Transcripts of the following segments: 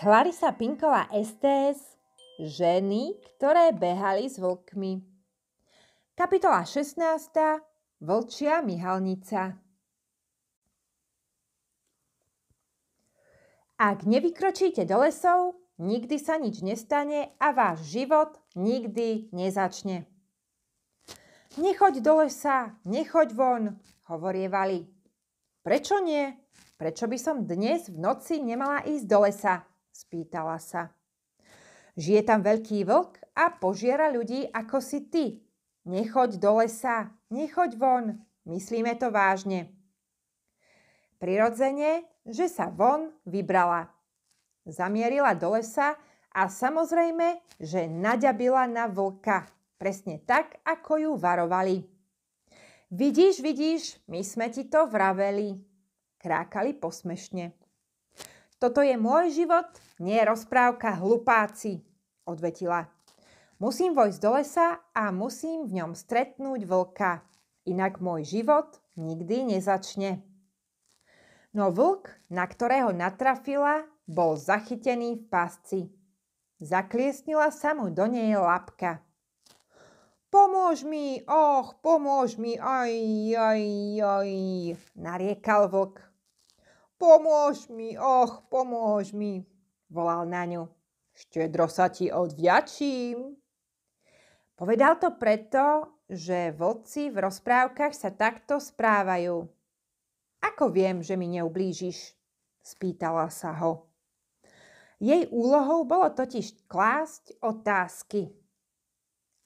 Clarisa Pinková STS Ženy, ktoré behali s vlkmi Kapitola 16. Vlčia Mihalnica Ak nevykročíte do lesov, nikdy sa nič nestane a váš život nikdy nezačne. Nechoď do lesa, nechoď von, hovorievali. Prečo nie? Prečo by som dnes v noci nemala ísť do lesa? Spýtala sa. Žije tam veľký vlk a požiera ľudí ako si ty. Nechoď do lesa, nechoď von, myslíme to vážne. Prirodzene, že sa von vybrala. Zamierila do lesa a samozrejme, že naďabila na vlka. Presne tak, ako ju varovali. Vidíš, vidíš, my sme ti to vraveli. Krákali posmešne. Toto je môj život, nie rozprávka hlupáci, odvetila. Musím vojsť do lesa a musím v ňom stretnúť vlka, inak môj život nikdy nezačne. No vlk, na ktorého natrafila, bol zachytený v pásci. Zakliesnila sa mu do nej lapka. Pomôž mi, och, pomôž mi, aj, aj, aj, nariekal vlk. Pomôž mi, och, pomôž mi, volal na ňu. Štedro sa ti odvďačím. Povedal to preto, že vlci v rozprávkach sa takto správajú. Ako viem, že mi neublížiš? Spýtala sa ho. Jej úlohou bolo totiž klásť otázky.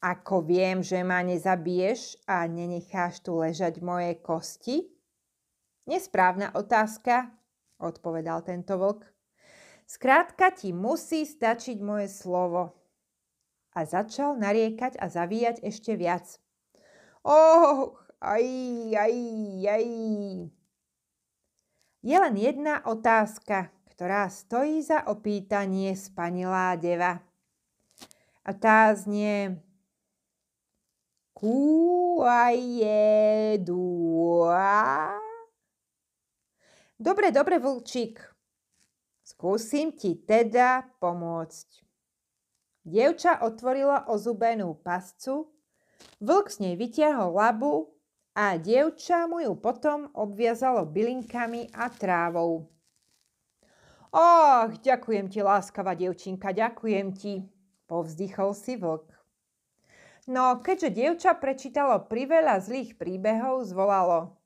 Ako viem, že ma nezabiješ a nenecháš tu ležať moje kosti? Nesprávna otázka odpovedal tento vlk. Skrátka ti musí stačiť moje slovo. A začal nariekať a zavíjať ešte viac. Och, aj, aj, aj. Je len jedna otázka, ktorá stojí za opýtanie spanilá deva. A tá znie... Kua je dua? Dobre, dobre, vlčík. Skúsim ti teda pomôcť. Dievča otvorila ozubenú pascu, vlk z nej vytiahol labu a dievča mu ju potom obviazalo bylinkami a trávou. Och, ďakujem ti, láskavá dievčinka, ďakujem ti, povzdychol si vlk. No, keďže dievča prečítalo priveľa zlých príbehov, zvolalo –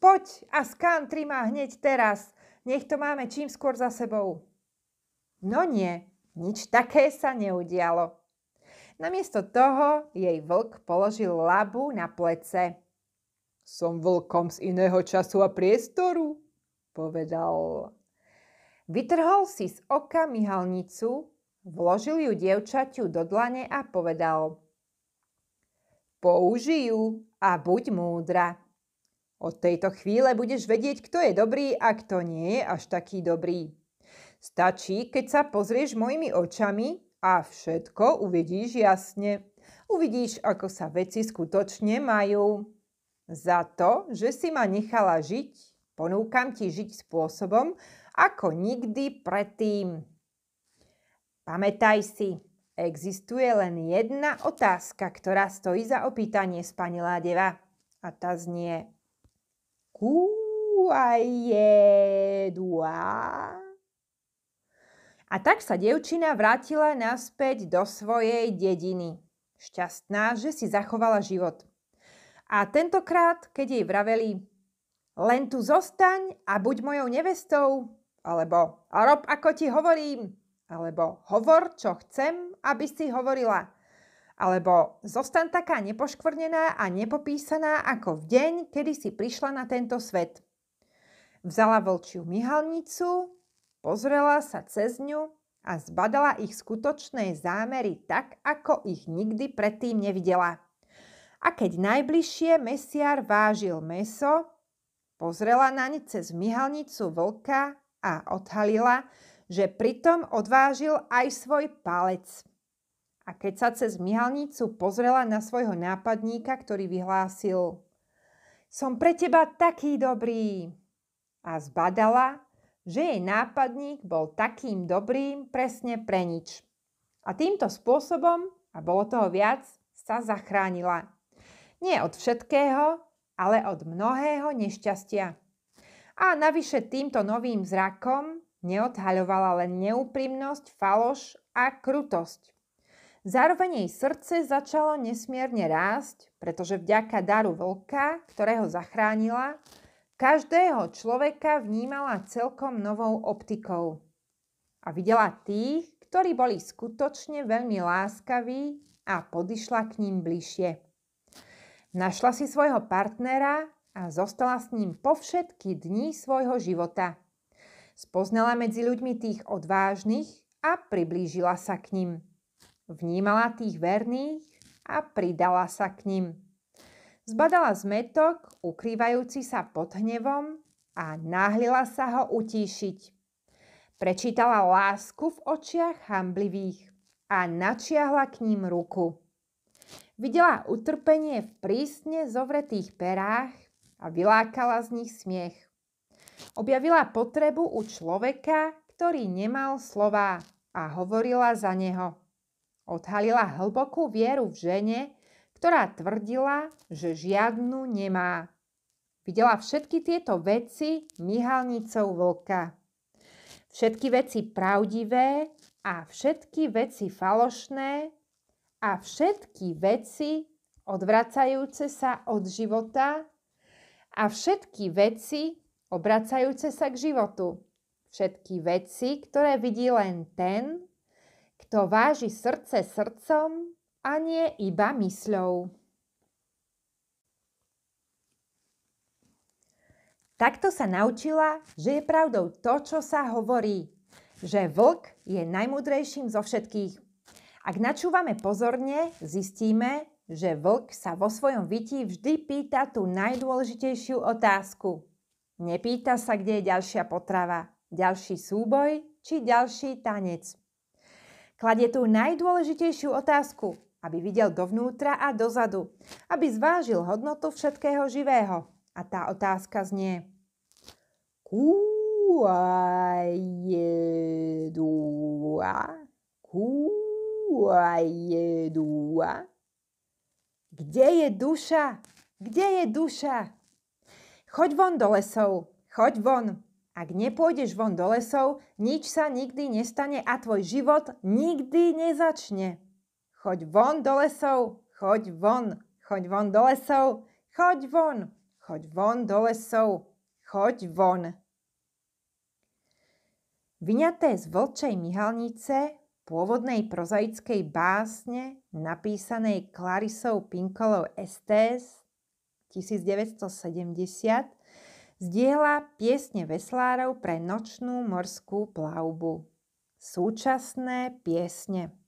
Poď a skan tri má hneď teraz. Nech to máme čím skôr za sebou. No nie, nič také sa neudialo. Namiesto toho jej vlk položil labu na plece. Som vlkom z iného času a priestoru, povedal. Vytrhol si z oka myhalnicu, vložil ju dievčaťu do dlane a povedal. Použij ju a buď múdra. Od tejto chvíle budeš vedieť, kto je dobrý a kto nie je až taký dobrý. Stačí, keď sa pozrieš mojimi očami a všetko uvidíš jasne. Uvidíš, ako sa veci skutočne majú. Za to, že si ma nechala žiť, ponúkam ti žiť spôsobom, ako nikdy predtým. Pamätaj si, existuje len jedna otázka, ktorá stojí za opýtanie, spanilá deva. A tá znie, Kuajedua. A tak sa devčina vrátila naspäť do svojej dediny. Šťastná, že si zachovala život. A tentokrát, keď jej vraveli len tu zostaň a buď mojou nevestou, alebo rob ako ti hovorím, alebo hovor, čo chcem, aby si hovorila – alebo zostan taká nepoškvrnená a nepopísaná ako v deň, kedy si prišla na tento svet. Vzala vlčiu myhalnicu, pozrela sa cez ňu a zbadala ich skutočné zámery tak, ako ich nikdy predtým nevidela. A keď najbližšie mesiar vážil meso, pozrela na ne cez myhalnicu vlka a odhalila, že pritom odvážil aj svoj palec a keď sa cez myhalnicu pozrela na svojho nápadníka, ktorý vyhlásil Som pre teba taký dobrý! A zbadala, že jej nápadník bol takým dobrým presne pre nič. A týmto spôsobom, a bolo toho viac, sa zachránila. Nie od všetkého, ale od mnohého nešťastia. A navyše týmto novým zrakom neodhaľovala len neúprimnosť, faloš a krutosť Zároveň jej srdce začalo nesmierne rásť, pretože vďaka daru vlka, ktorého zachránila, každého človeka vnímala celkom novou optikou. A videla tých, ktorí boli skutočne veľmi láskaví a podišla k ním bližšie. Našla si svojho partnera a zostala s ním po všetky dni svojho života. Spoznala medzi ľuďmi tých odvážnych a priblížila sa k ním. Vnímala tých verných a pridala sa k nim. Zbadala zmetok, ukrývajúci sa pod hnevom a náhlila sa ho utíšiť. Prečítala lásku v očiach hamblivých a načiahla k ním ruku. Videla utrpenie v prísne zovretých perách a vylákala z nich smiech. Objavila potrebu u človeka, ktorý nemal slova a hovorila za neho odhalila hlbokú vieru v žene, ktorá tvrdila, že žiadnu nemá. Videla všetky tieto veci myhalnicou vlka. Všetky veci pravdivé a všetky veci falošné a všetky veci odvracajúce sa od života a všetky veci obracajúce sa k životu. Všetky veci, ktoré vidí len ten, kto váži srdce srdcom a nie iba mysľou. Takto sa naučila, že je pravdou to, čo sa hovorí, že vlk je najmudrejším zo všetkých. Ak načúvame pozorne, zistíme, že vlk sa vo svojom vytí vždy pýta tú najdôležitejšiu otázku. Nepýta sa, kde je ďalšia potrava, ďalší súboj či ďalší tanec. Kladie tú najdôležitejšiu otázku, aby videl dovnútra a dozadu, aby zvážil hodnotu všetkého živého. A tá otázka znie Kde je duša? Kde je duša? Choď von do lesov, choď von, ak nepôjdeš von do lesov, nič sa nikdy nestane a tvoj život nikdy nezačne. Choď von do lesov, choď von, choď von do lesov, choď von, choď von do lesov, choď von. Vyňaté z vlčej myhalnice, pôvodnej prozaickej básne, napísanej Clarisou Pinkolou Estes 1970, zdieľa piesne veslárov pre nočnú morskú plavbu. Súčasné piesne.